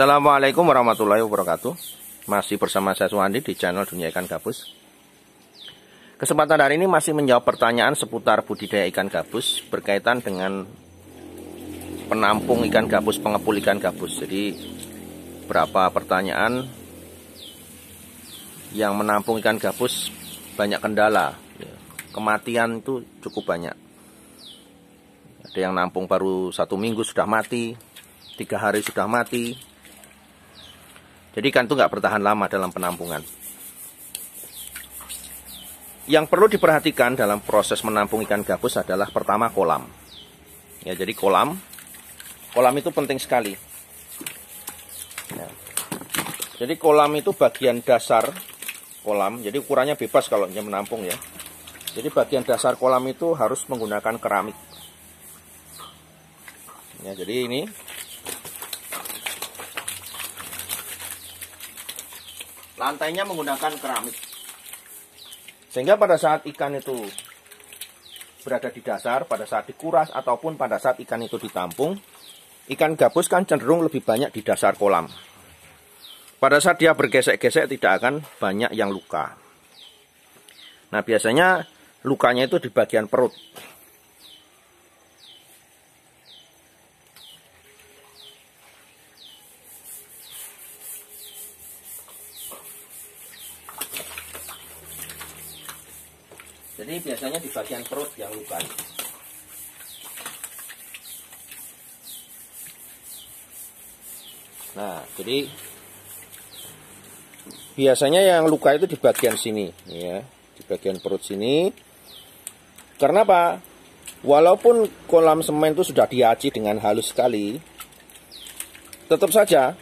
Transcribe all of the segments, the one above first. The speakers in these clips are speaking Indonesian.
Assalamualaikum warahmatullahi wabarakatuh Masih bersama saya Suwandi di channel Dunia Ikan Gabus Kesempatan hari ini masih menjawab pertanyaan seputar budidaya ikan gabus Berkaitan dengan penampung ikan gabus, pengepul ikan gabus Jadi berapa pertanyaan yang menampung ikan gabus banyak kendala Kematian itu cukup banyak Ada yang nampung baru satu minggu sudah mati Tiga hari sudah mati jadi ikan itu nggak bertahan lama dalam penampungan. Yang perlu diperhatikan dalam proses menampung ikan gabus adalah pertama kolam. Ya, jadi kolam, kolam itu penting sekali. Ya. Jadi kolam itu bagian dasar kolam, jadi ukurannya bebas kalau menampung ya. Jadi bagian dasar kolam itu harus menggunakan keramik. Ya, jadi ini Lantainya menggunakan keramik. Sehingga pada saat ikan itu berada di dasar, pada saat dikuras ataupun pada saat ikan itu ditampung, ikan gabus kan cenderung lebih banyak di dasar kolam. Pada saat dia bergesek-gesek tidak akan banyak yang luka. Nah biasanya lukanya itu di bagian perut. Jadi biasanya di bagian perut yang luka. Nah, jadi biasanya yang luka itu di bagian sini, ya, di bagian perut sini. Karena apa? Walaupun kolam semen itu sudah diaci dengan halus sekali, tetap saja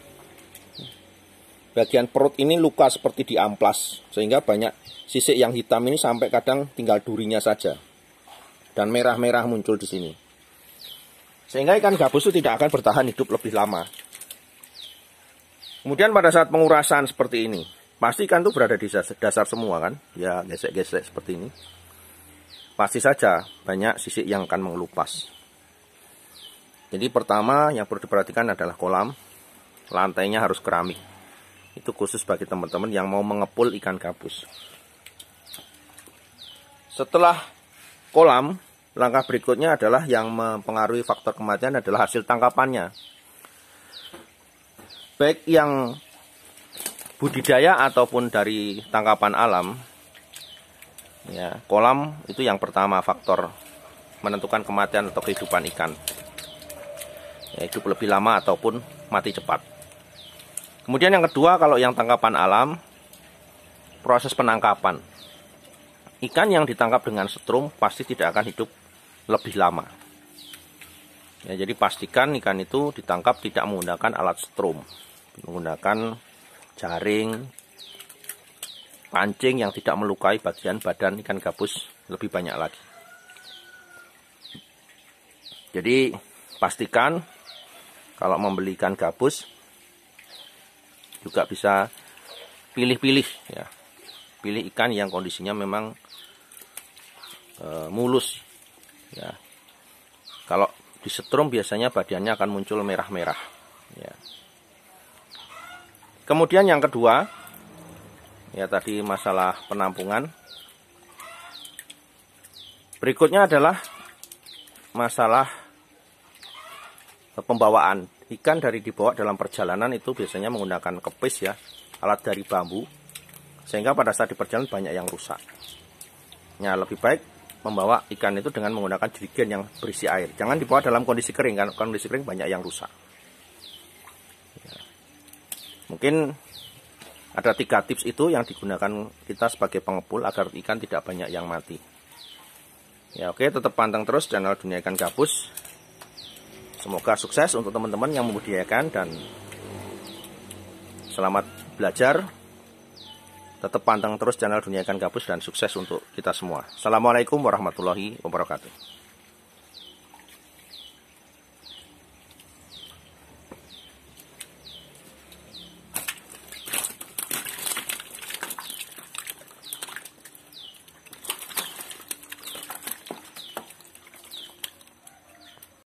bagian perut ini luka seperti di amplas sehingga banyak sisik yang hitam ini sampai kadang tinggal durinya saja dan merah-merah muncul di sini sehingga ikan gabus itu tidak akan bertahan hidup lebih lama kemudian pada saat pengurasan seperti ini pasti ikan itu berada di dasar semua kan ya gesek-gesek seperti ini pasti saja banyak sisik yang akan mengelupas jadi pertama yang perlu diperhatikan adalah kolam lantainya harus keramik itu khusus bagi teman-teman yang mau mengepul ikan gabus. Setelah kolam, langkah berikutnya adalah yang mempengaruhi faktor kematian adalah hasil tangkapannya. Baik yang budidaya ataupun dari tangkapan alam, ya kolam itu yang pertama faktor menentukan kematian atau kehidupan ikan ya, Hidup lebih lama ataupun mati cepat Kemudian yang kedua kalau yang tangkapan alam proses penangkapan. Ikan yang ditangkap dengan setrum pasti tidak akan hidup lebih lama. Ya, jadi pastikan ikan itu ditangkap tidak menggunakan alat setrum, menggunakan jaring, pancing yang tidak melukai bagian badan ikan gabus lebih banyak lagi. Jadi pastikan kalau membeli ikan gabus juga bisa pilih-pilih ya pilih ikan yang kondisinya memang e, mulus ya kalau disetrum biasanya badannya akan muncul merah-merah ya kemudian yang kedua ya tadi masalah penampungan berikutnya adalah masalah eh, pembawaan Ikan dari dibawa dalam perjalanan itu biasanya menggunakan kepis ya, alat dari bambu. Sehingga pada saat di banyak yang rusak. Ya, lebih baik membawa ikan itu dengan menggunakan jerigen yang berisi air. Jangan dibawa dalam kondisi kering, kan kondisi kering banyak yang rusak. Ya. Mungkin ada tiga tips itu yang digunakan kita sebagai pengepul agar ikan tidak banyak yang mati. Ya oke, tetap pantang terus channel Dunia Ikan Gabus. Semoga sukses untuk teman-teman yang membudidayakan dan selamat belajar. Tetap pantang terus channel Dunia Ikan Gabus dan sukses untuk kita semua. Assalamualaikum warahmatullahi wabarakatuh.